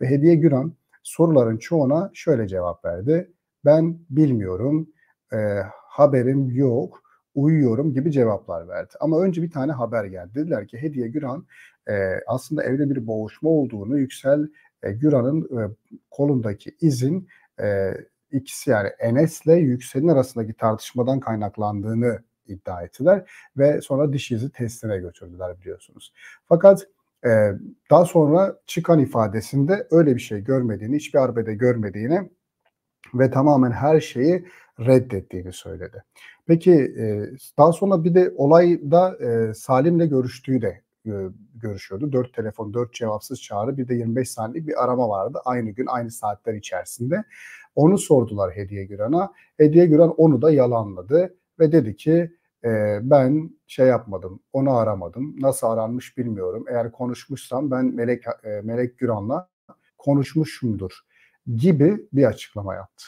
Ve Hediye Güran soruların çoğuna şöyle cevap verdi. Ben bilmiyorum, e, haberim yok, uyuyorum gibi cevaplar verdi. Ama önce bir tane haber geldi. Dediler ki Hediye Güran e, aslında evde bir boğuşma olduğunu, Yüksel e, Güran'ın e, kolundaki izin e, ikisi yani Enes'le Yüksel'in arasındaki tartışmadan kaynaklandığını iddia ettiler ve sonra diş izi testine götürdüler biliyorsunuz. Fakat ee, daha sonra çıkan ifadesinde öyle bir şey görmediğini, hiçbir arbede görmediğini ve tamamen her şeyi reddettiğini söyledi. Peki e, daha sonra bir de olayda e, Salim'le görüştüğü de e, görüşüyordu. Dört telefon, dört cevapsız çağrı bir de 25 saniyelik bir arama vardı aynı gün aynı saatler içerisinde. Onu sordular Hediye Güran'a. Hediye Güran onu da yalanladı ve dedi ki e, ben şey yapmadım, onu aramadım. Nasıl aranmış bilmiyorum. Eğer konuşmuşsam ben Melek e, Melek Güran'la konuşmuşumdur gibi bir açıklama yaptı.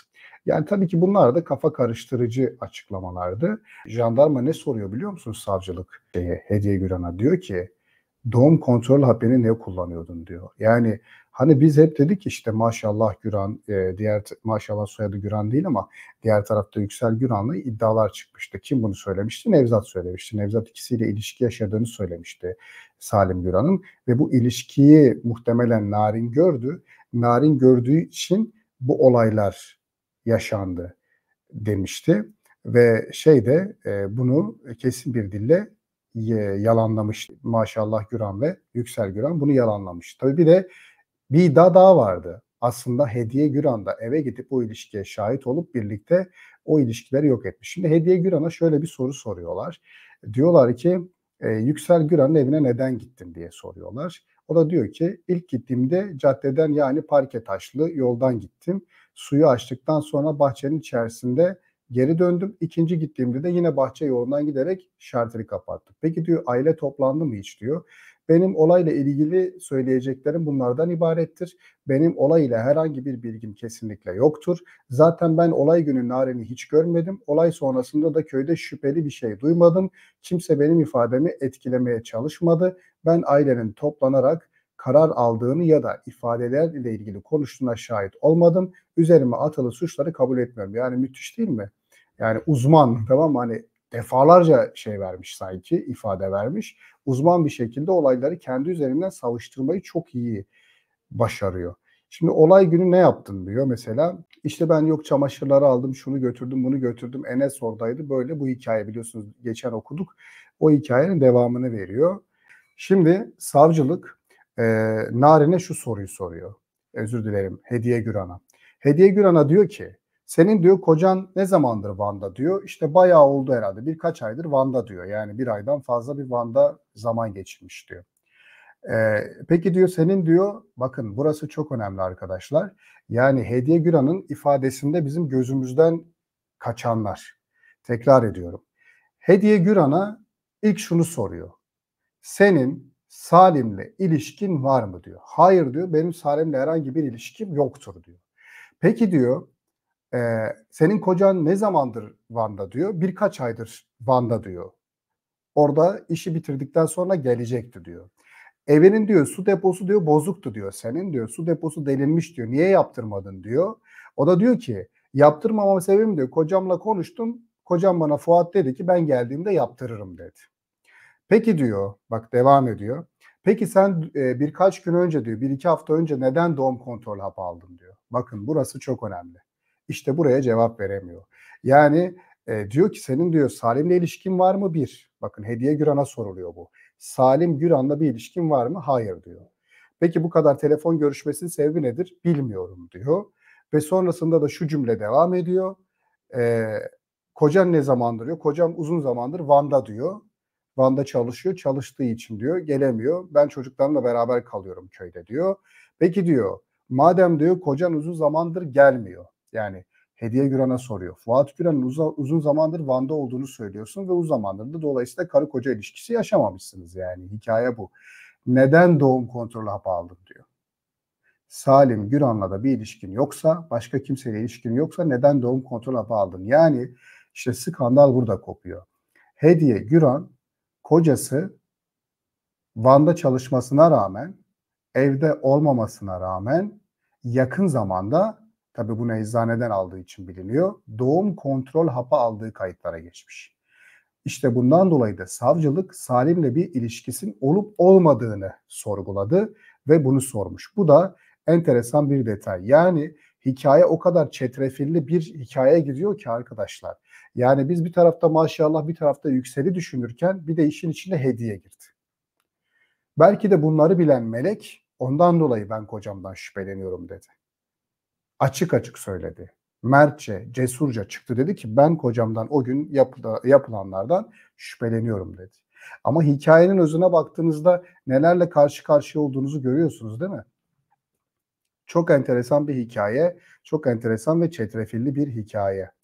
Yani tabii ki bunlar da kafa karıştırıcı açıklamalardı. Jandarma ne soruyor biliyor musunuz savcılık şeye, Hediye Güran'a? Diyor ki doğum kontrol haberini ne kullanıyordun diyor. Yani Hani biz hep dedik işte maşallah Güran, e, diğer maşallah soyadı Güran değil ama diğer tarafta Yüksel Güran'la iddialar çıkmıştı. Kim bunu söylemişti? Nevzat söylemişti. Nevzat ikisiyle ilişki yaşadığını söylemişti Salim Güran'ın ve bu ilişkiyi muhtemelen Narin gördü. Narin gördüğü için bu olaylar yaşandı demişti ve şey de e, bunu kesin bir dille yalanlamış. Maşallah Güran ve Yüksel Güran bunu yalanlamış. Tabii bir de bir iddia daha vardı. Aslında Hediye Güran da eve gidip o ilişkiye şahit olup birlikte o ilişkileri yok etmiş. Şimdi Hediye Güran'a şöyle bir soru soruyorlar. Diyorlar ki e, Yüksel Güran'ın evine neden gittin diye soruyorlar. O da diyor ki ilk gittiğimde caddeden yani parke taşlı yoldan gittim. Suyu açtıktan sonra bahçenin içerisinde geri döndüm. İkinci gittiğimde de yine bahçe yolundan giderek şartını kapattım. Peki diyor aile toplandı mı hiç diyor. Benim olayla ilgili söyleyeceklerim bunlardan ibarettir. Benim olayla herhangi bir bilgim kesinlikle yoktur. Zaten ben olay günü Naren'i hiç görmedim. Olay sonrasında da köyde şüpheli bir şey duymadım. Kimse benim ifademi etkilemeye çalışmadı. Ben ailenin toplanarak karar aldığını ya da ifadelerle ilgili konuştuğuna şahit olmadım. Üzerime atılı suçları kabul etmiyorum. Yani müthiş değil mi? Yani uzman tamam mı? Hani defalarca şey vermiş sanki ifade vermiş. Uzman bir şekilde olayları kendi üzerinden savıştırmayı çok iyi başarıyor. Şimdi olay günü ne yaptın diyor mesela. İşte ben yok çamaşırları aldım, şunu götürdüm, bunu götürdüm. Enes oradaydı. Böyle bu hikaye biliyorsunuz geçen okuduk. O hikayenin devamını veriyor. Şimdi savcılık e, Narin'e şu soruyu soruyor. Özür dilerim Hediye Güran'a. Hediye Güran'a diyor ki senin diyor kocan ne zamandır Van'da diyor. İşte bayağı oldu herhalde birkaç aydır Van'da diyor. Yani bir aydan fazla bir Van'da zaman geçirmiş diyor. Ee, peki diyor senin diyor bakın burası çok önemli arkadaşlar. Yani Hediye Güran'ın ifadesinde bizim gözümüzden kaçanlar. Tekrar ediyorum. Hediye Güran'a ilk şunu soruyor. Senin Salim'le ilişkin var mı diyor. Hayır diyor benim Salim'le herhangi bir ilişkim yoktur diyor. Peki diyor e, senin kocan ne zamandır Van'da diyor. Birkaç aydır Van'da diyor. Orada işi bitirdikten sonra gelecekti diyor. Evinin diyor su deposu diyor bozuktu diyor. Senin diyor su deposu delinmiş diyor. Niye yaptırmadın diyor. O da diyor ki yaptırmamam sebebim diyor. Kocamla konuştum. Kocam bana Fuat dedi ki ben geldiğimde yaptırırım dedi. Peki diyor bak devam ediyor. Peki sen e, birkaç gün önce diyor bir iki hafta önce neden doğum kontrol hapı aldın diyor. Bakın burası çok önemli. İşte buraya cevap veremiyor. Yani e, diyor ki senin diyor Salim'le ilişkin var mı? Bir. Bakın Hediye Güran'a soruluyor bu. Salim Güran'la bir ilişkin var mı? Hayır diyor. Peki bu kadar telefon görüşmesinin sebebi nedir? Bilmiyorum diyor. Ve sonrasında da şu cümle devam ediyor. E, kocan ne zamandır diyor. Kocam uzun zamandır Van'da diyor. Van'da çalışıyor. Çalıştığı için diyor gelemiyor. Ben çocuklarımla beraber kalıyorum köyde diyor. Peki diyor madem diyor kocan uzun zamandır gelmiyor. Yani Hediye Güran'a soruyor. Fuat Güran'ın uza, uzun zamandır Van'da olduğunu söylüyorsun ve uzun zamandır da dolayısıyla karı koca ilişkisi yaşamamışsınız yani. Hikaye bu. Neden doğum kontrolü hapı aldın diyor. Salim Güran'la da bir ilişkin yoksa, başka kimseyle ilişkin yoksa neden doğum kontrol hapı aldın? Yani işte skandal burada kopuyor. Hediye Güran kocası Van'da çalışmasına rağmen, evde olmamasına rağmen yakın zamanda Tabi bunu eczaneden aldığı için biliniyor. Doğum kontrol hapı aldığı kayıtlara geçmiş. İşte bundan dolayı da savcılık Salim'le bir ilişkisin olup olmadığını sorguladı ve bunu sormuş. Bu da enteresan bir detay. Yani hikaye o kadar çetrefilli bir hikayeye giriyor ki arkadaşlar. Yani biz bir tarafta maşallah bir tarafta yükseli düşünürken bir de işin içine hediye girdi. Belki de bunları bilen melek ondan dolayı ben kocamdan şüpheleniyorum dedi açık açık söyledi. Mertçe, cesurca çıktı dedi ki ben kocamdan o gün yapıda, yapılanlardan şüpheleniyorum dedi. Ama hikayenin özüne baktığınızda nelerle karşı karşıya olduğunuzu görüyorsunuz değil mi? Çok enteresan bir hikaye, çok enteresan ve çetrefilli bir hikaye.